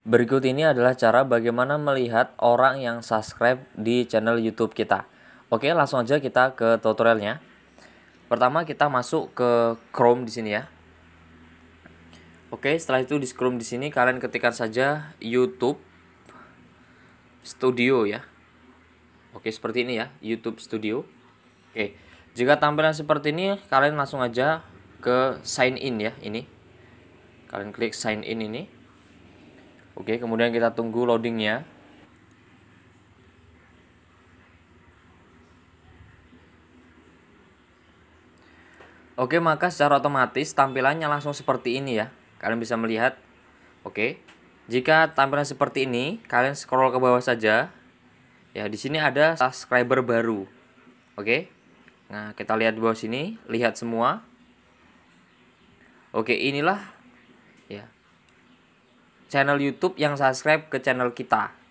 Berikut ini adalah cara bagaimana melihat orang yang subscribe di channel YouTube kita. Oke, langsung aja kita ke tutorialnya. Pertama kita masuk ke Chrome di sini ya. Oke, setelah itu di Chrome di sini kalian ketikkan saja YouTube Studio ya. Oke, seperti ini ya, YouTube Studio. Oke. Jika tampilan seperti ini, kalian langsung aja ke sign in ya, ini. Kalian klik sign in ini. Oke, kemudian kita tunggu loadingnya. Oke, maka secara otomatis tampilannya langsung seperti ini ya. Kalian bisa melihat. Oke. Jika tampilan seperti ini, kalian scroll ke bawah saja. Ya, di sini ada subscriber baru. Oke. Nah, kita lihat di bawah sini, lihat semua. Oke, inilah channel YouTube yang subscribe ke channel kita.